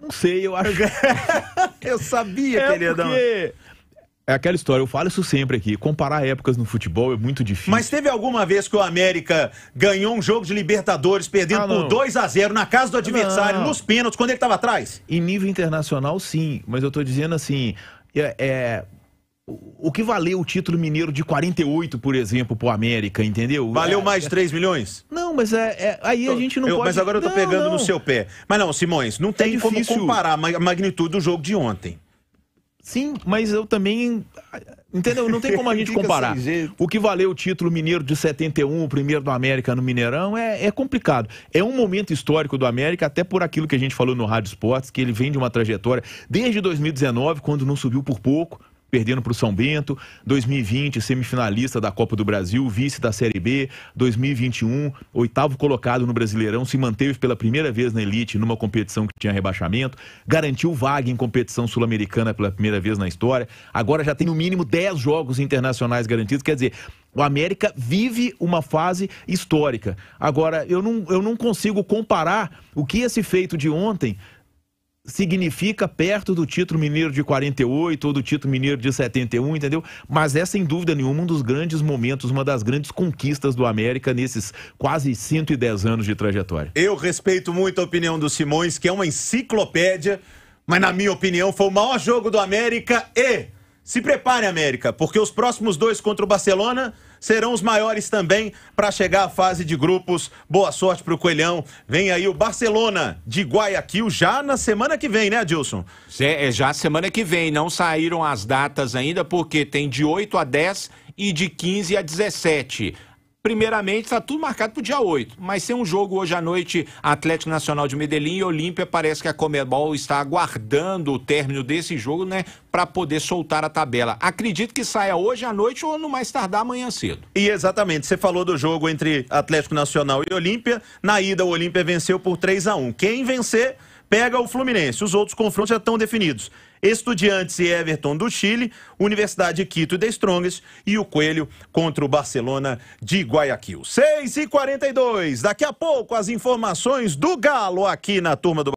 Não sei, eu acho. eu sabia é que ele ia dar. É aquela história, eu falo isso sempre aqui. Comparar épocas no futebol é muito difícil. Mas teve alguma vez que o América ganhou um jogo de Libertadores perdendo ah, por 2 a 0 na casa do adversário, não. nos pênaltis, quando ele estava atrás? Em nível internacional, sim. Mas eu estou dizendo assim, é, é, o que valeu o título mineiro de 48, por exemplo, pro América, entendeu? Valeu é, mais de 3 é. milhões? Não, mas é, é aí a gente não eu, pode... Mas agora eu tô não, pegando não. no seu pé. Mas não, Simões, não tem é como comparar a magnitude do jogo de ontem. Sim, mas eu também... Entendeu? Não tem como a gente comparar. O que valeu o título mineiro de 71, o primeiro do América no Mineirão, é, é complicado. É um momento histórico do América, até por aquilo que a gente falou no Rádio Esportes, que ele vem de uma trajetória desde 2019, quando não subiu por pouco, perdendo para o São Bento, 2020 semifinalista da Copa do Brasil, vice da Série B, 2021 oitavo colocado no Brasileirão, se manteve pela primeira vez na elite numa competição que tinha rebaixamento, garantiu vaga em competição sul-americana pela primeira vez na história, agora já tem no mínimo 10 jogos internacionais garantidos, quer dizer, o América vive uma fase histórica. Agora, eu não, eu não consigo comparar o que esse feito de ontem significa perto do título mineiro de 48 ou do título mineiro de 71, entendeu? Mas é sem dúvida nenhuma um dos grandes momentos, uma das grandes conquistas do América nesses quase 110 anos de trajetória. Eu respeito muito a opinião do Simões, que é uma enciclopédia, mas na minha opinião foi o maior jogo do América e se prepare América, porque os próximos dois contra o Barcelona serão os maiores também para chegar à fase de grupos. Boa sorte para o Coelhão. Vem aí o Barcelona de Guayaquil já na semana que vem, né, Adilson? É, já semana que vem. Não saíram as datas ainda, porque tem de 8 a 10 e de 15 a 17. Primeiramente, está tudo marcado para o dia 8. Mas tem um jogo hoje à noite, Atlético Nacional de Medellín e Olímpia. Parece que a Comebol está aguardando o término desse jogo, né? Para poder soltar a tabela. Acredito que saia hoje à noite ou no mais tardar amanhã cedo. E exatamente, você falou do jogo entre Atlético Nacional e Olímpia. Na ida, o Olímpia venceu por 3 a 1 Quem vencer pega o Fluminense. Os outros confrontos já estão definidos. Estudiantes e Everton do Chile, Universidade Quito e The Strongest e o Coelho contra o Barcelona de Guayaquil. 6 e 42 Daqui a pouco as informações do Galo aqui na turma do